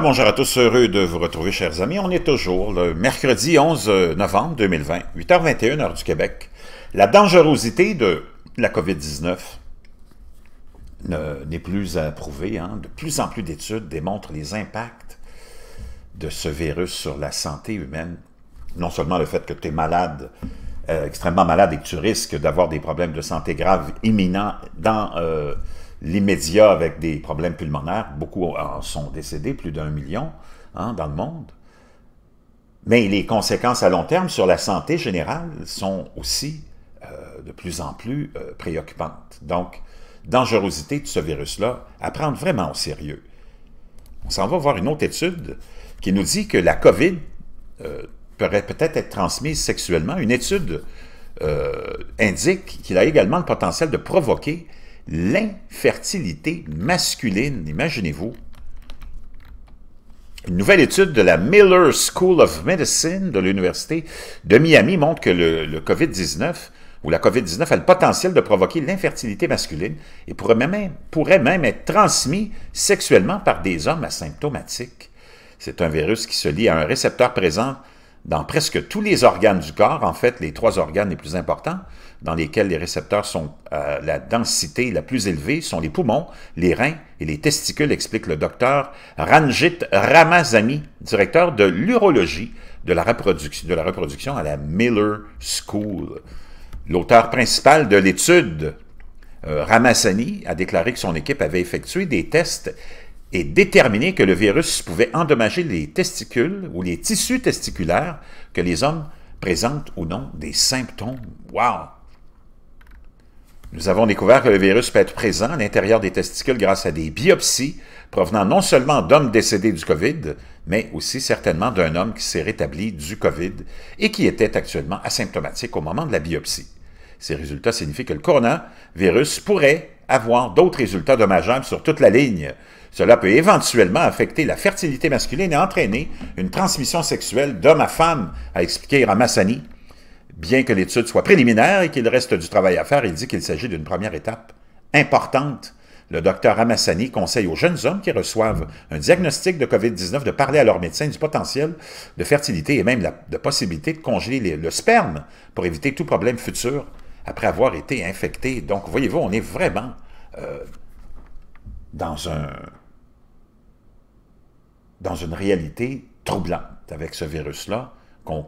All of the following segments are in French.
bonjour à tous, heureux de vous retrouver, chers amis. On est toujours le mercredi 11 euh, novembre 2020, 8h21, heure du Québec. La dangerosité de la COVID-19 n'est plus à prouver. Hein. De plus en plus d'études démontrent les impacts de ce virus sur la santé humaine. Non seulement le fait que tu es malade, euh, extrêmement malade et que tu risques d'avoir des problèmes de santé graves imminents dans euh, l'immédiat avec des problèmes pulmonaires. Beaucoup en sont décédés, plus d'un million hein, dans le monde. Mais les conséquences à long terme sur la santé générale sont aussi euh, de plus en plus euh, préoccupantes. Donc, dangerosité de ce virus-là à prendre vraiment au sérieux. On s'en va voir une autre étude qui nous dit que la COVID euh, pourrait peut-être être transmise sexuellement. Une étude indique qu'il a également le potentiel de provoquer l'infertilité masculine. Imaginez-vous. Une nouvelle étude de la Miller School of Medicine de l'Université de Miami montre que le, COVID-19 ou la COVID-19 a le potentiel de provoquer l'infertilité masculine et pourrait même, pourrait même être transmis sexuellement par des hommes asymptomatiques. C'est un virus qui se lie à un récepteur présent dans presque tous les organes du corps, en fait, les trois organes les plus importants, dans lesquels les récepteurs sont euh, la densité la plus élevée, sont les poumons, les reins et les testicules, explique le docteur Ranjit Ramazani, directeur de l'urologie de, la reproduction à la Miller School. L'auteur principal de l'étude, euh, Ramasamy, Ramazani, a déclaré que son équipe avait effectué des tests et déterminé que le virus pouvait endommager les testicules ou les tissus testiculaires que les hommes présentent ou non des symptômes. Wow! Nous avons découvert que le virus peut être présent à l'intérieur des testicules grâce à des biopsies provenant non seulement d'hommes décédés du COVID, mais aussi certainement d'un homme qui s'est rétabli du COVID et qui était actuellement asymptomatique au moment de la biopsie. Ces résultats signifient que le coronavirus pourrait avoir d'autres résultats dommageables sur toute la ligne. Cela peut éventuellement affecter la fertilité masculine et entraîner une transmission sexuelle d'homme à femme, a expliqué Ramassani. Bien que l'étude soit préliminaire et qu'il reste du travail à faire, il dit qu'il s'agit d'une première étape importante. Le docteur Ramassani conseille aux jeunes hommes qui reçoivent un diagnostic de COVID-19 de parler à leur médecin du potentiel de fertilité et même la, de possibilité de congeler le sperme pour éviter tout problème futur après avoir été infecté. Donc, voyez-vous, on est vraiment euh, dans, une réalité troublante avec ce virus-là, qu'on,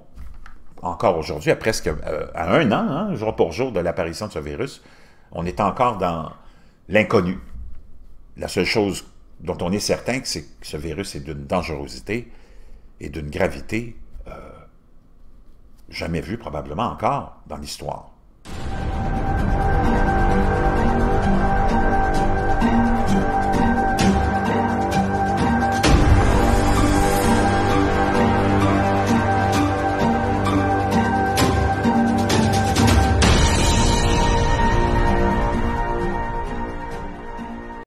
encore aujourd'hui, à presque euh, à un an, hein, jour pour jour, de l'apparition de ce virus, on est encore dans l'inconnu. La seule chose dont on est certain, c'est que ce virus est d'une dangerosité et d'une gravité euh, jamais vue probablement encore dans l'histoire.